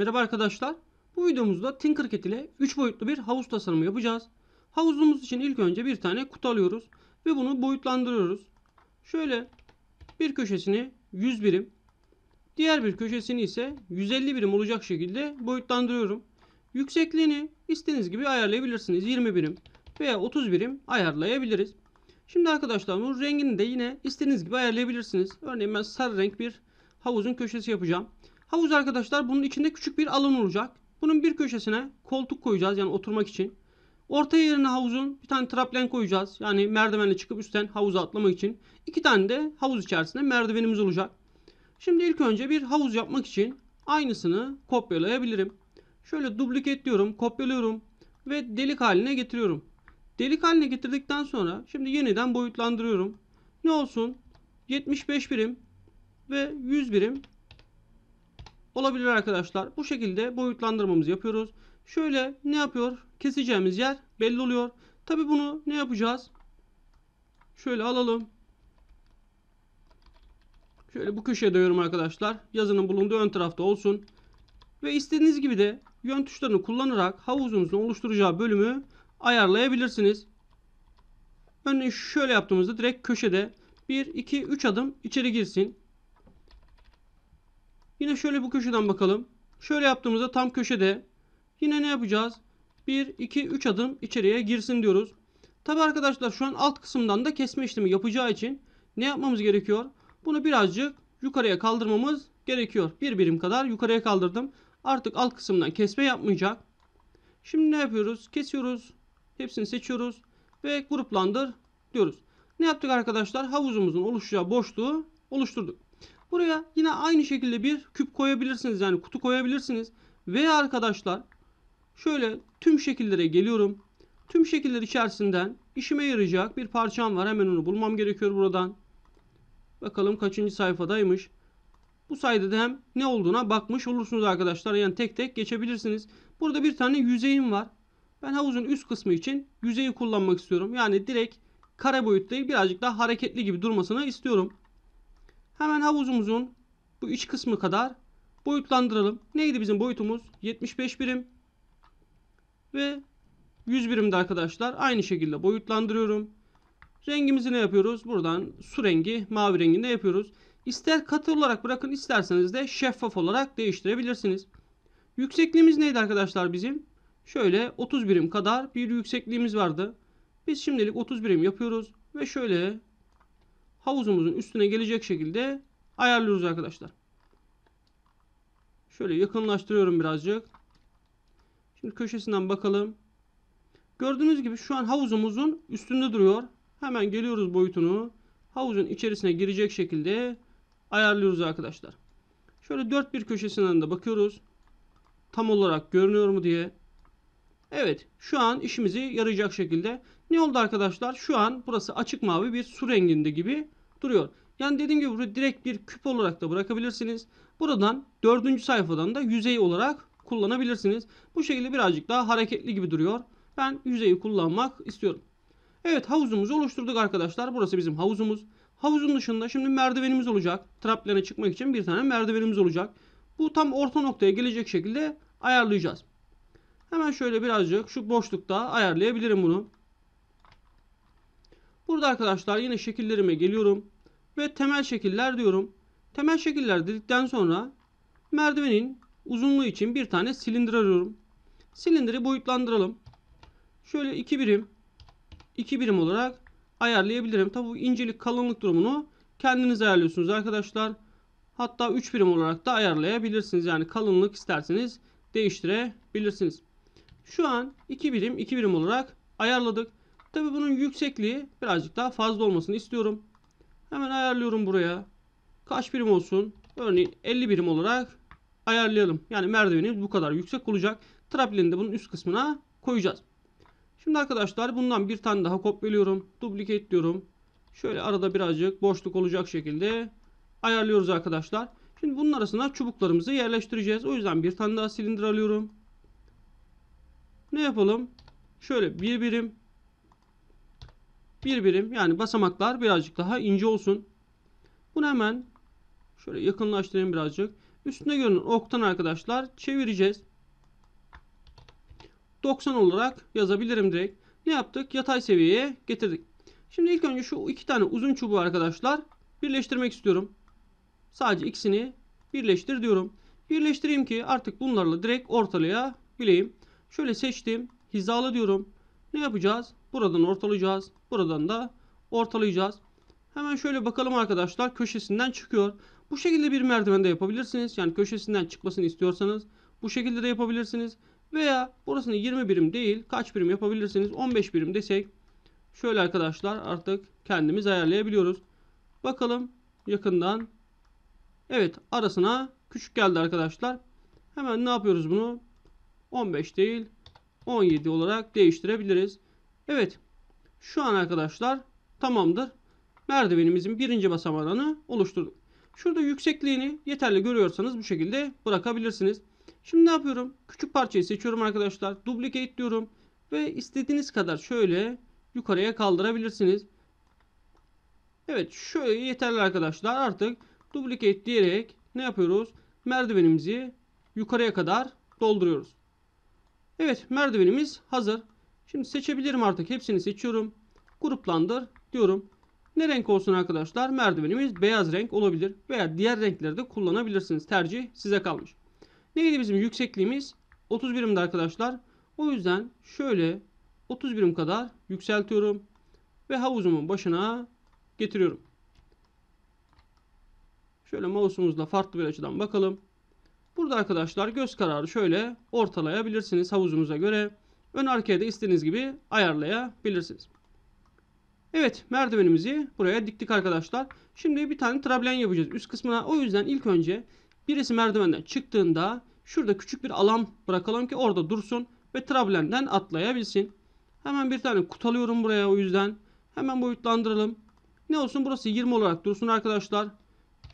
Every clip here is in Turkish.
Merhaba arkadaşlar. Bu videomuzda Tinkercad ile 3 boyutlu bir havuz tasarımı yapacağız. Havuzumuz için ilk önce bir tane kutu alıyoruz ve bunu boyutlandırıyoruz. Şöyle bir köşesini 100 birim, diğer bir köşesini ise 150 birim olacak şekilde boyutlandırıyorum. Yüksekliğini istediğiniz gibi ayarlayabilirsiniz. 20 birim veya 30 birim ayarlayabiliriz. Şimdi arkadaşlar bu rengini de yine istediğiniz gibi ayarlayabilirsiniz. Örneğin ben sarı renk bir havuzun köşesi yapacağım. Havuz arkadaşlar bunun içinde küçük bir alan olacak. Bunun bir köşesine koltuk koyacağız yani oturmak için. Orta yerine havuzun bir tane traplen koyacağız. Yani merdivenle çıkıp üstten havuza atlamak için. İki tane de havuz içerisinde merdivenimiz olacak. Şimdi ilk önce bir havuz yapmak için aynısını kopyalayabilirim. Şöyle dupliket diyorum, kopyalıyorum ve delik haline getiriyorum. Delik haline getirdikten sonra şimdi yeniden boyutlandırıyorum. Ne olsun? 75 birim ve 100 birim olabilir arkadaşlar. Bu şekilde boyutlandırmamızı yapıyoruz. Şöyle ne yapıyor? Keseceğimiz yer belli oluyor. Tabi bunu ne yapacağız? Şöyle alalım. Şöyle bu köşeye dayıyorum arkadaşlar. Yazının bulunduğu ön tarafta olsun. Ve istediğiniz gibi de yön tuşlarını kullanarak havuzunuzun oluşturacağı bölümü ayarlayabilirsiniz. Örneğin şöyle yaptığımızda direkt köşede 1, 2, 3 adım içeri girsin. Yine şöyle bu köşeden bakalım. Şöyle yaptığımızda tam köşede yine ne yapacağız? 1, 2, 3 adım içeriye girsin diyoruz. Tabi arkadaşlar şu an alt kısımdan da kesme işlemi yapacağı için ne yapmamız gerekiyor? Bunu birazcık yukarıya kaldırmamız gerekiyor. Bir birim kadar yukarıya kaldırdım. Artık alt kısımdan kesme yapmayacak. Şimdi ne yapıyoruz? Kesiyoruz. Hepsini seçiyoruz. Ve gruplandır diyoruz. Ne yaptık arkadaşlar? Havuzumuzun oluşacağı boşluğu oluşturduk. Buraya yine aynı şekilde bir küp koyabilirsiniz. Yani kutu koyabilirsiniz. Ve arkadaşlar şöyle tüm şekillere geliyorum. Tüm şekiller içerisinden işime yarayacak bir parçam var. Hemen onu bulmam gerekiyor buradan. Bakalım kaçıncı sayfadaymış. Bu sayede de hem ne olduğuna bakmış olursunuz arkadaşlar. Yani tek tek geçebilirsiniz. Burada bir tane yüzeyim var. Ben havuzun üst kısmı için yüzeyi kullanmak istiyorum. Yani direkt kare boyut birazcık daha hareketli gibi durmasını istiyorum. Hemen havuzumuzun bu iç kısmı kadar boyutlandıralım. Neydi bizim boyutumuz? 75 birim ve 100 birimde arkadaşlar aynı şekilde boyutlandırıyorum. Rengimizi ne yapıyoruz? Buradan su rengi, mavi rengi ne yapıyoruz. İster katı olarak bırakın isterseniz de şeffaf olarak değiştirebilirsiniz. Yüksekliğimiz neydi arkadaşlar bizim? Şöyle 30 birim kadar bir yüksekliğimiz vardı. Biz şimdilik 30 birim yapıyoruz ve şöyle havuzumuzun üstüne gelecek şekilde ayarlıyoruz arkadaşlar. Şöyle yakınlaştırıyorum birazcık. Şimdi köşesinden bakalım. Gördüğünüz gibi şu an havuzumuzun üstünde duruyor. Hemen geliyoruz boyutunu. Havuzun içerisine girecek şekilde ayarlıyoruz arkadaşlar. Şöyle dört bir köşesinden de bakıyoruz. Tam olarak görünüyor mu diye. Evet şu an işimizi yarayacak şekilde. Ne oldu arkadaşlar? Şu an burası açık mavi bir su renginde gibi duruyor. Yani dediğim gibi burayı direkt bir küp olarak da bırakabilirsiniz. Buradan dördüncü sayfadan da yüzey olarak kullanabilirsiniz. Bu şekilde birazcık daha hareketli gibi duruyor. Ben yüzeyi kullanmak istiyorum. Evet havuzumuzu oluşturduk arkadaşlar. Burası bizim havuzumuz. Havuzun dışında şimdi merdivenimiz olacak. Traplene çıkmak için bir tane merdivenimiz olacak. Bu tam orta noktaya gelecek şekilde ayarlayacağız. Hemen şöyle birazcık şu boşlukta ayarlayabilirim bunu. Burada arkadaşlar yine şekillerime geliyorum. Ve temel şekiller diyorum. Temel şekiller dedikten sonra merdivenin uzunluğu için bir tane silindir arıyorum. Silindiri boyutlandıralım. Şöyle 2 birim 2 birim olarak ayarlayabilirim. Tabi bu incelik kalınlık durumunu kendiniz ayarlıyorsunuz arkadaşlar. Hatta 3 birim olarak da ayarlayabilirsiniz. Yani kalınlık isterseniz değiştirebilirsiniz. Şu an 2 birim 2 birim olarak ayarladık. Tabi bunun yüksekliği birazcık daha fazla olmasını istiyorum. Hemen ayarlıyorum buraya. Kaç birim olsun? Örneğin 50 birim olarak ayarlayalım. Yani merdivenimiz bu kadar yüksek olacak. Traplini de bunun üst kısmına koyacağız. Şimdi arkadaşlar bundan bir tane daha kopyalıyorum. Duplicate diyorum. Şöyle arada birazcık boşluk olacak şekilde ayarlıyoruz arkadaşlar. Şimdi bunun arasına çubuklarımızı yerleştireceğiz. O yüzden bir tane daha silindir alıyorum. Ne yapalım? Şöyle bir birim bir birim yani basamaklar birazcık daha ince olsun. Bunu hemen şöyle yakınlaştırayım birazcık. Üstüne görünen oktan arkadaşlar çevireceğiz. 90 olarak yazabilirim direkt. Ne yaptık? Yatay seviyeye getirdik. Şimdi ilk önce şu iki tane uzun çubuğu arkadaşlar birleştirmek istiyorum. Sadece ikisini birleştir diyorum. Birleştireyim ki artık bunlarla direkt ortalaya bileyim. Şöyle seçtim. Hizalı diyorum. Ne yapacağız? Buradan ortalayacağız. Buradan da ortalayacağız. Hemen şöyle bakalım arkadaşlar. Köşesinden çıkıyor. Bu şekilde bir merdiven de yapabilirsiniz. Yani köşesinden çıkmasını istiyorsanız bu şekilde de yapabilirsiniz. Veya burasını 20 birim değil kaç birim yapabilirsiniz? 15 birim desek şöyle arkadaşlar artık kendimiz ayarlayabiliyoruz. Bakalım yakından. Evet arasına küçük geldi arkadaşlar. Hemen ne yapıyoruz bunu? 15 değil 17 olarak değiştirebiliriz. Evet şu an arkadaşlar tamamdır. Merdivenimizin birinci basamağını oluşturduk. Şurada yüksekliğini yeterli görüyorsanız bu şekilde bırakabilirsiniz. Şimdi ne yapıyorum? Küçük parçayı seçiyorum arkadaşlar. Duplicate diyorum. Ve istediğiniz kadar şöyle yukarıya kaldırabilirsiniz. Evet şöyle yeterli arkadaşlar. Artık duplicate diyerek ne yapıyoruz? Merdivenimizi yukarıya kadar dolduruyoruz. Evet merdivenimiz hazır. Şimdi seçebilirim artık. Hepsini seçiyorum. Gruplandır diyorum. Ne renk olsun arkadaşlar? Merdivenimiz beyaz renk olabilir. Veya diğer renkleri de kullanabilirsiniz. Tercih size kalmış. Neydi bizim yüksekliğimiz? 30 birimdi arkadaşlar. O yüzden şöyle 30 birim kadar yükseltiyorum. Ve havuzumun başına getiriyorum. Şöyle mouse'umuzla farklı bir açıdan bakalım. Burada arkadaşlar göz kararı şöyle ortalayabilirsiniz havuzumuza göre. Ön arkaya da istediğiniz gibi ayarlayabilirsiniz. Evet merdivenimizi buraya diktik arkadaşlar. Şimdi bir tane trablen yapacağız üst kısmına. O yüzden ilk önce birisi merdivenden çıktığında şurada küçük bir alan bırakalım ki orada dursun ve trablenden atlayabilsin. Hemen bir tane kutalıyorum buraya o yüzden. Hemen boyutlandıralım. Ne olsun burası 20 olarak dursun arkadaşlar.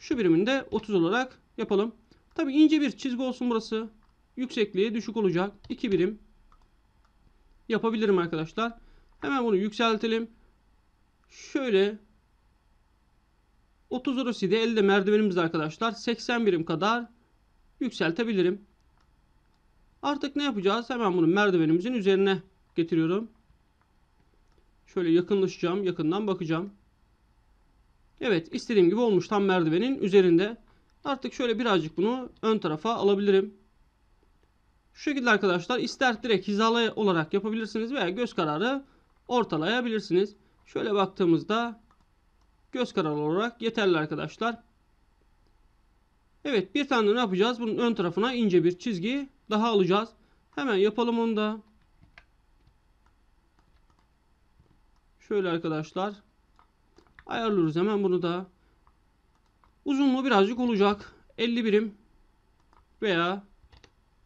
Şu birimini de 30 olarak yapalım. Tabi ince bir çizgi olsun burası. Yüksekliği düşük olacak. 2 birim yapabilirim arkadaşlar. Hemen bunu yükseltelim. Şöyle 30 oroside elde merdivenimiz arkadaşlar 80 birim kadar yükseltebilirim. Artık ne yapacağız? Hemen bunu merdivenimizin üzerine getiriyorum. Şöyle yakınlaşacağım. Yakından bakacağım. Evet istediğim gibi olmuş tam merdivenin üzerinde. Artık şöyle birazcık bunu ön tarafa alabilirim. Şu şekilde arkadaşlar ister direkt hizalı olarak yapabilirsiniz veya göz kararı ortalayabilirsiniz. Şöyle baktığımızda göz kararı olarak yeterli arkadaşlar. Evet bir tane ne yapacağız? Bunun ön tarafına ince bir çizgi daha alacağız. Hemen yapalım onu da. Şöyle arkadaşlar. Ayarlıyoruz hemen bunu da. Uzunluğu birazcık olacak. 50 birim veya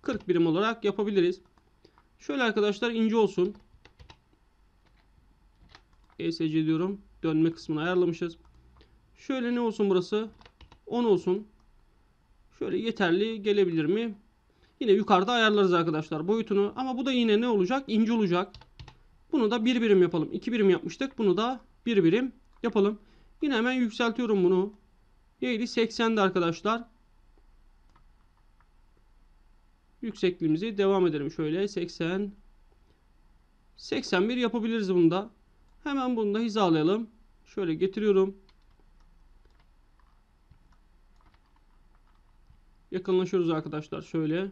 40 birim olarak yapabiliriz. Şöyle arkadaşlar ince olsun. ESC diyorum. Dönme kısmını ayarlamışız. Şöyle ne olsun burası? 10 olsun. Şöyle yeterli gelebilir mi? Yine yukarıda ayarlarız arkadaşlar boyutunu. Ama bu da yine ne olacak? İnce olacak. Bunu da bir birim yapalım. İki birim yapmıştık. Bunu da bir birim yapalım. Yine hemen yükseltiyorum bunu. Değeri 80'di arkadaşlar. Yüksekliğimizi devam edelim. Şöyle 80 81 yapabiliriz bunda. Hemen bunu da hizalayalım. Şöyle getiriyorum. Yakınlaşıyoruz arkadaşlar şöyle.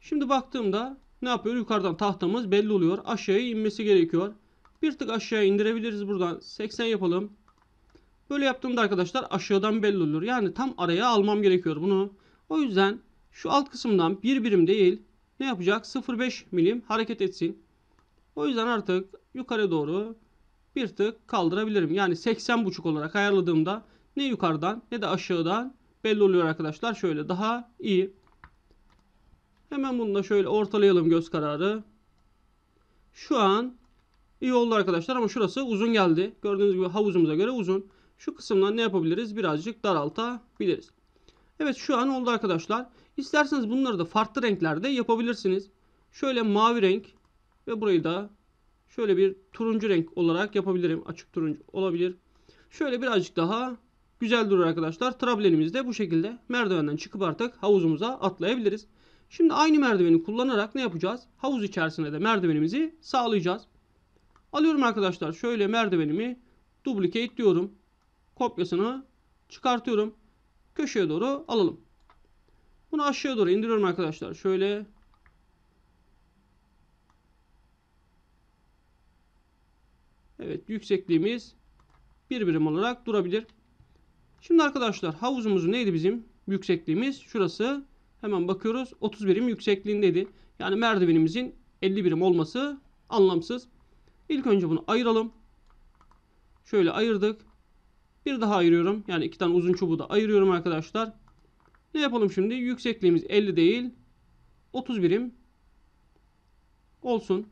Şimdi baktığımda ne yapıyor? Yukarıdan tahtamız belli oluyor. Aşağıya inmesi gerekiyor. Bir tık aşağıya indirebiliriz buradan. 80 yapalım. Böyle yaptığımda arkadaşlar aşağıdan belli olur. Yani tam araya almam gerekiyor bunu. O yüzden şu alt kısımdan bir birim değil ne yapacak? 0.5 milim hareket etsin. O yüzden artık yukarı doğru bir tık kaldırabilirim. Yani 80.5 olarak ayarladığımda ne yukarıdan ne de aşağıdan belli oluyor arkadaşlar. Şöyle daha iyi. Hemen bunu da şöyle ortalayalım göz kararı. Şu an iyi oldu arkadaşlar ama şurası uzun geldi. Gördüğünüz gibi havuzumuza göre uzun. Şu kısımdan ne yapabiliriz? Birazcık daraltabiliriz. Evet şu an oldu arkadaşlar. İsterseniz bunları da farklı renklerde yapabilirsiniz. Şöyle mavi renk ve burayı da şöyle bir turuncu renk olarak yapabilirim. Açık turuncu olabilir. Şöyle birazcık daha güzel durur arkadaşlar. Trablenimiz de bu şekilde merdivenden çıkıp artık havuzumuza atlayabiliriz. Şimdi aynı merdiveni kullanarak ne yapacağız? Havuz içerisinde de merdivenimizi sağlayacağız. Alıyorum arkadaşlar şöyle merdivenimi duplicate diyorum kopyasını çıkartıyorum. Köşeye doğru alalım. Bunu aşağıya doğru indiriyorum arkadaşlar. Şöyle Evet yüksekliğimiz bir birim olarak durabilir. Şimdi arkadaşlar havuzumuz neydi bizim yüksekliğimiz? Şurası hemen bakıyoruz 30 birim yüksekliğindeydi. Yani merdivenimizin 50 birim olması anlamsız. İlk önce bunu ayıralım. Şöyle ayırdık. Bir daha ayırıyorum. Yani iki tane uzun çubuğu da ayırıyorum arkadaşlar. Ne yapalım şimdi? Yüksekliğimiz 50 değil. 30 birim olsun.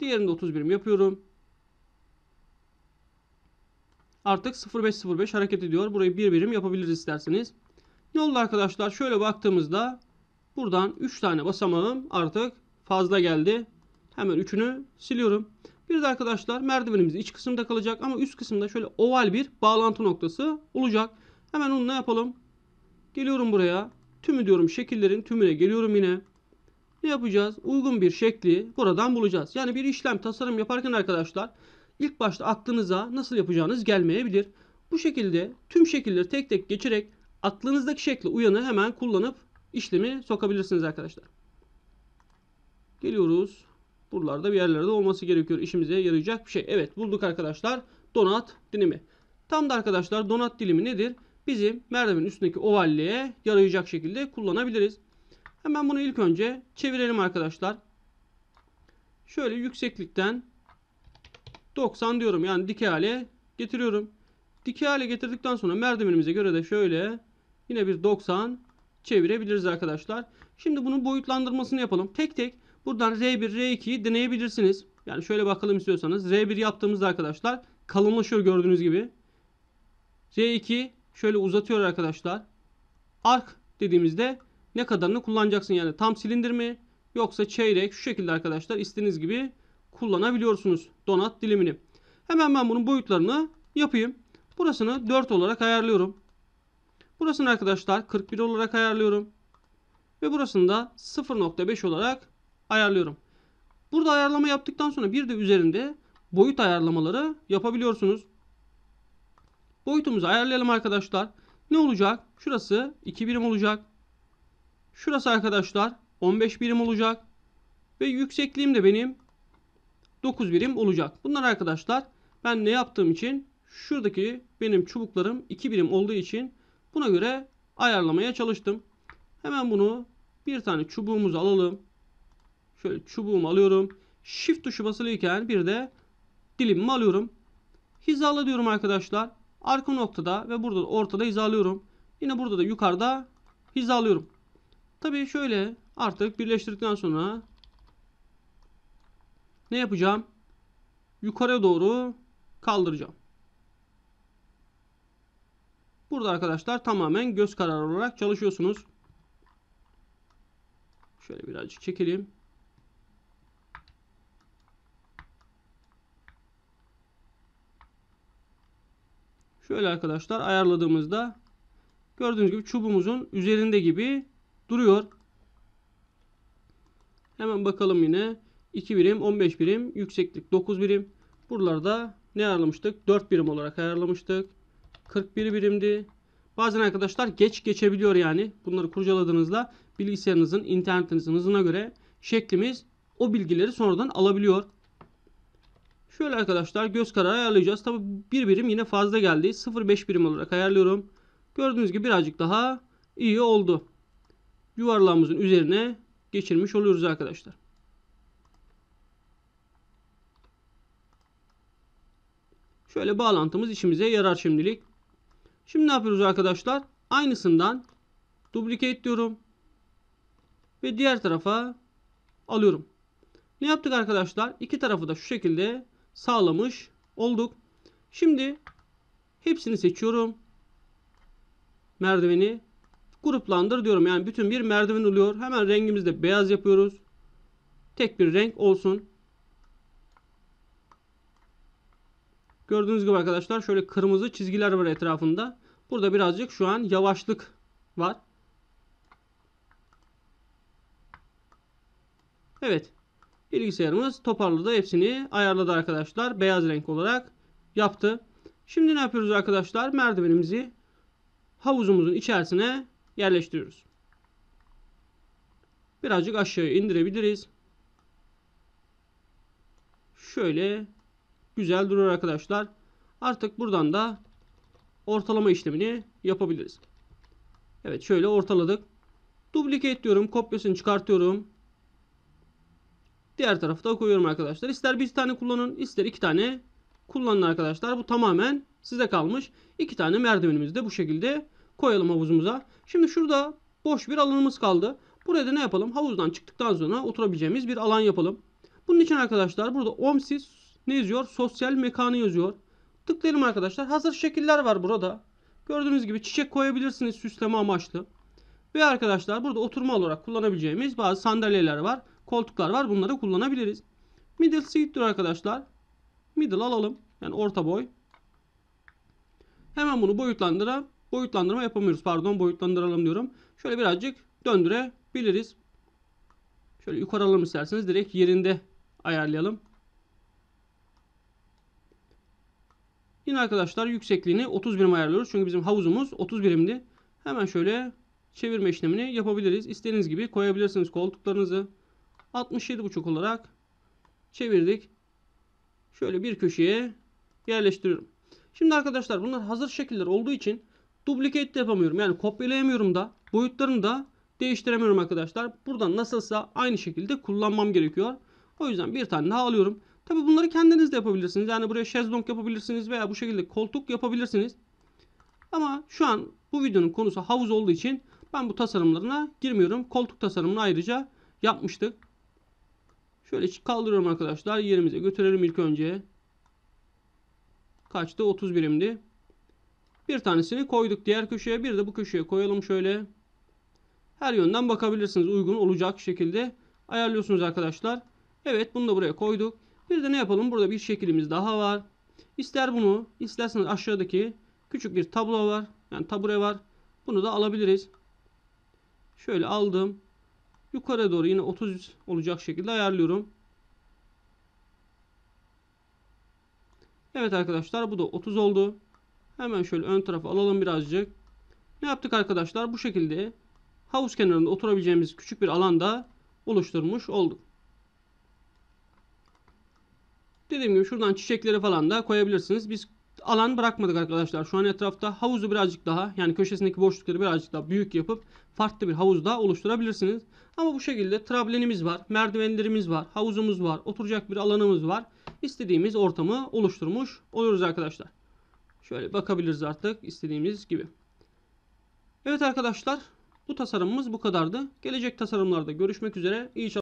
Diğerinde 30 birim yapıyorum. Artık 0505 hareket ediyor. Burayı bir birim yapabiliriz isterseniz. Ne oldu arkadaşlar? Şöyle baktığımızda buradan 3 tane basamağım artık fazla geldi. Hemen 3'ünü siliyorum. Bir de arkadaşlar merdivenimiz iç kısımda kalacak ama üst kısımda şöyle oval bir bağlantı noktası olacak. Hemen onu ne yapalım? Geliyorum buraya. Tümü diyorum şekillerin tümüne geliyorum yine. Ne yapacağız? Uygun bir şekli buradan bulacağız. Yani bir işlem tasarım yaparken arkadaşlar ilk başta aklınıza nasıl yapacağınız gelmeyebilir. Bu şekilde tüm şekilleri tek tek geçerek aklınızdaki şekli uyanı hemen kullanıp işlemi sokabilirsiniz arkadaşlar. Geliyoruz. Buralarda bir yerlerde olması gerekiyor. İşimize yarayacak bir şey. Evet bulduk arkadaşlar. Donat dilimi. Tam da arkadaşlar donat dilimi nedir? Bizim merdivenin üstündeki ovalliğe yarayacak şekilde kullanabiliriz. Hemen bunu ilk önce çevirelim arkadaşlar. Şöyle yükseklikten 90 diyorum. Yani dikey hale getiriyorum. Dikey hale getirdikten sonra merdivenimize göre de şöyle yine bir 90 çevirebiliriz arkadaşlar. Şimdi bunun boyutlandırmasını yapalım. Tek tek Buradan R1, R2'yi deneyebilirsiniz. Yani şöyle bakalım istiyorsanız. R1 yaptığımızda arkadaşlar kalınlaşıyor gördüğünüz gibi. R2 şöyle uzatıyor arkadaşlar. Ark dediğimizde ne kadarını kullanacaksın yani tam silindir mi yoksa çeyrek şu şekilde arkadaşlar istediğiniz gibi kullanabiliyorsunuz donat dilimini. Hemen ben bunun boyutlarını yapayım. Burasını 4 olarak ayarlıyorum. Burasını arkadaşlar 41 olarak ayarlıyorum. Ve burasını da 0.5 olarak ayarlıyorum. Burada ayarlama yaptıktan sonra bir de üzerinde boyut ayarlamaları yapabiliyorsunuz. Boyutumuzu ayarlayalım arkadaşlar. Ne olacak? Şurası 2 birim olacak. Şurası arkadaşlar 15 birim olacak. Ve yüksekliğim de benim 9 birim olacak. Bunlar arkadaşlar ben ne yaptığım için şuradaki benim çubuklarım 2 birim olduğu için buna göre ayarlamaya çalıştım. Hemen bunu bir tane çubuğumuzu alalım. Şöyle çubuğumu alıyorum. Shift tuşu basılıyken bir de dilimimi alıyorum. Hizala diyorum arkadaşlar. Arka noktada ve burada ortada hizalıyorum. Yine burada da yukarıda hizalıyorum. Tabii şöyle artık birleştirdikten sonra ne yapacağım? Yukarıya doğru kaldıracağım. Burada arkadaşlar tamamen göz kararı olarak çalışıyorsunuz. Şöyle birazcık çekelim. Şöyle arkadaşlar ayarladığımızda gördüğünüz gibi çubuğumuzun üzerinde gibi duruyor. Hemen bakalım yine 2 birim 15 birim yükseklik 9 birim. Buralarda ne ayarlamıştık? 4 birim olarak ayarlamıştık. 41 birimdi. Bazen arkadaşlar geç geçebiliyor yani. Bunları kurcaladığınızda bilgisayarınızın internetinizin hızına göre şeklimiz o bilgileri sonradan alabiliyor. Şöyle arkadaşlar göz kararı ayarlayacağız. Tabi bir birim yine fazla geldi. 0.5 birim olarak ayarlıyorum. Gördüğünüz gibi birazcık daha iyi oldu. Yuvarlağımızın üzerine geçirmiş oluyoruz arkadaşlar. Şöyle bağlantımız işimize yarar şimdilik. Şimdi ne yapıyoruz arkadaşlar? Aynısından duplicate diyorum. Ve diğer tarafa alıyorum. Ne yaptık arkadaşlar? İki tarafı da şu şekilde sağlamış olduk. Şimdi hepsini seçiyorum. Merdiveni gruplandır diyorum. Yani bütün bir merdiven oluyor. Hemen rengimizi de beyaz yapıyoruz. Tek bir renk olsun. Gördüğünüz gibi arkadaşlar şöyle kırmızı çizgiler var etrafında. Burada birazcık şu an yavaşlık var. Evet. Bilgisayarımız toparladı. Hepsini ayarladı arkadaşlar. Beyaz renk olarak yaptı. Şimdi ne yapıyoruz arkadaşlar? Merdivenimizi havuzumuzun içerisine yerleştiriyoruz. Birazcık aşağıya indirebiliriz. Şöyle güzel durur arkadaşlar. Artık buradan da ortalama işlemini yapabiliriz. Evet şöyle ortaladık. Duplicate diyorum. Kopyasını çıkartıyorum. Diğer tarafı da koyuyorum arkadaşlar. İster bir tane kullanın ister iki tane kullanın arkadaşlar. Bu tamamen size kalmış. İki tane merdivenimizi de bu şekilde koyalım havuzumuza. Şimdi şurada boş bir alanımız kaldı. Buraya da ne yapalım? Havuzdan çıktıktan sonra oturabileceğimiz bir alan yapalım. Bunun için arkadaşlar burada OMSIS ne yazıyor? Sosyal mekanı yazıyor. Tıklayalım arkadaşlar. Hazır şekiller var burada. Gördüğünüz gibi çiçek koyabilirsiniz süsleme amaçlı. Ve arkadaşlar burada oturma olarak kullanabileceğimiz bazı sandalyeler var koltuklar var. Bunları kullanabiliriz. Middle seat'tir arkadaşlar. Middle alalım. Yani orta boy. Hemen bunu boyutlandıra boyutlandırma yapamıyoruz. Pardon boyutlandıralım diyorum. Şöyle birazcık döndürebiliriz. Şöyle yukarı alalım isterseniz direkt yerinde ayarlayalım. Yine arkadaşlar yüksekliğini 30 birim ayarlıyoruz. Çünkü bizim havuzumuz 30 birimdi. Hemen şöyle çevirme işlemini yapabiliriz. İstediğiniz gibi koyabilirsiniz koltuklarınızı. 67,5 olarak çevirdik. Şöyle bir köşeye yerleştiriyorum. Şimdi arkadaşlar bunlar hazır şekiller olduğu için duplicate de yapamıyorum. Yani kopyalayamıyorum da boyutlarını da değiştiremiyorum arkadaşlar. Buradan nasılsa aynı şekilde kullanmam gerekiyor. O yüzden bir tane daha alıyorum. Tabi bunları kendiniz de yapabilirsiniz. Yani buraya şezlong yapabilirsiniz veya bu şekilde koltuk yapabilirsiniz. Ama şu an bu videonun konusu havuz olduğu için ben bu tasarımlarına girmiyorum. Koltuk tasarımını ayrıca yapmıştık. Şöyle kaldırıyorum arkadaşlar. Yerimize götürelim ilk önce. Kaçtı? 30 birimdi. Bir tanesini koyduk diğer köşeye. Bir de bu köşeye koyalım şöyle. Her yönden bakabilirsiniz. Uygun olacak şekilde ayarlıyorsunuz arkadaşlar. Evet bunu da buraya koyduk. Bir de ne yapalım? Burada bir şekilimiz daha var. İster bunu isterseniz aşağıdaki küçük bir tablo var. Yani tabure var. Bunu da alabiliriz. Şöyle aldım. Yukarı doğru yine 30 olacak şekilde ayarlıyorum. Evet arkadaşlar bu da 30 oldu. Hemen şöyle ön tarafa alalım birazcık. Ne yaptık arkadaşlar? Bu şekilde havuz kenarında oturabileceğimiz küçük bir alanda oluşturmuş olduk. Dediğim gibi şuradan çiçekleri falan da koyabilirsiniz. Biz alan bırakmadık arkadaşlar. Şu an etrafta havuzu birazcık daha yani köşesindeki boşlukları birazcık daha büyük yapıp farklı bir havuz daha oluşturabilirsiniz. Ama bu şekilde trablenimiz var, merdivenlerimiz var, havuzumuz var, oturacak bir alanımız var. İstediğimiz ortamı oluşturmuş oluruz arkadaşlar. Şöyle bakabiliriz artık istediğimiz gibi. Evet arkadaşlar bu tasarımımız bu kadardı. Gelecek tasarımlarda görüşmek üzere. İyi çalışmalar.